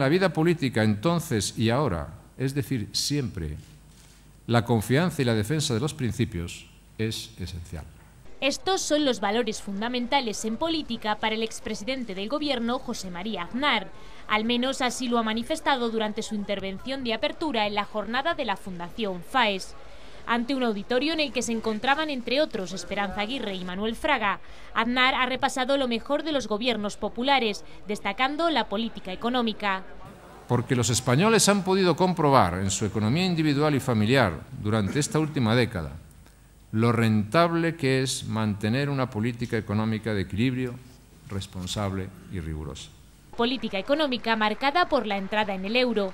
la vida política entonces y ahora, es decir, siempre, la confianza y la defensa de los principios es esencial. Estos son los valores fundamentales en política para el expresidente del gobierno, José María Aznar. Al menos así lo ha manifestado durante su intervención de apertura en la jornada de la Fundación FAES ante un auditorio en el que se encontraban, entre otros, Esperanza Aguirre y Manuel Fraga. Aznar ha repasado lo mejor de los gobiernos populares, destacando la política económica. Porque los españoles han podido comprobar en su economía individual y familiar durante esta última década lo rentable que es mantener una política económica de equilibrio responsable y rigurosa política económica marcada por la entrada en el euro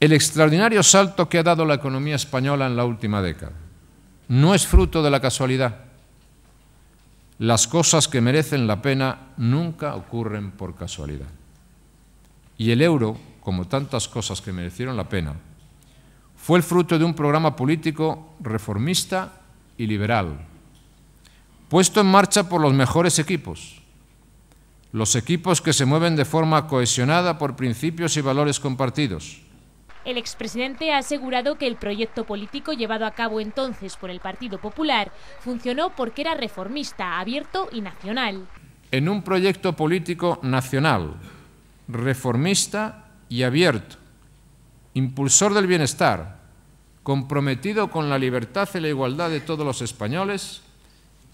el extraordinario salto que ha dado la economía española en la última década no es fruto de la casualidad. Las cosas que merecen la pena nunca ocurren por casualidad. Y el euro, como tantas cosas que merecieron la pena, fue el fruto de un programa político reformista y liberal, puesto en marcha por los mejores equipos, los equipos que se mueven de forma cohesionada por principios y valores compartidos el expresidente ha asegurado que el proyecto político llevado a cabo entonces por el Partido Popular funcionó porque era reformista, abierto y nacional. En un proyecto político nacional, reformista y abierto, impulsor del bienestar, comprometido con la libertad y la igualdad de todos los españoles,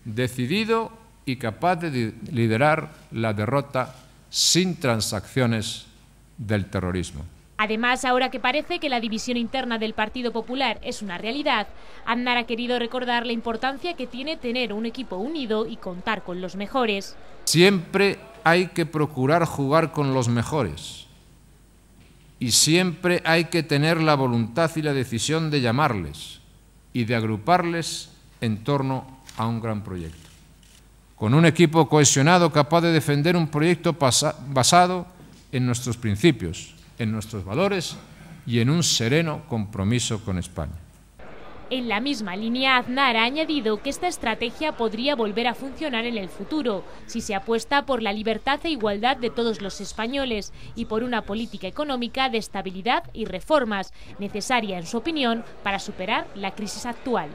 decidido y capaz de liderar la derrota sin transacciones del terrorismo. Además, ahora que parece que la división interna del Partido Popular es una realidad, Andar ha querido recordar la importancia que tiene tener un equipo unido y contar con los mejores. Siempre hay que procurar jugar con los mejores y siempre hay que tener la voluntad y la decisión de llamarles y de agruparles en torno a un gran proyecto. Con un equipo cohesionado capaz de defender un proyecto basado en nuestros principios en nuestros valores y en un sereno compromiso con España. En la misma línea, Aznar ha añadido que esta estrategia podría volver a funcionar en el futuro, si se apuesta por la libertad e igualdad de todos los españoles y por una política económica de estabilidad y reformas, necesaria, en su opinión, para superar la crisis actual.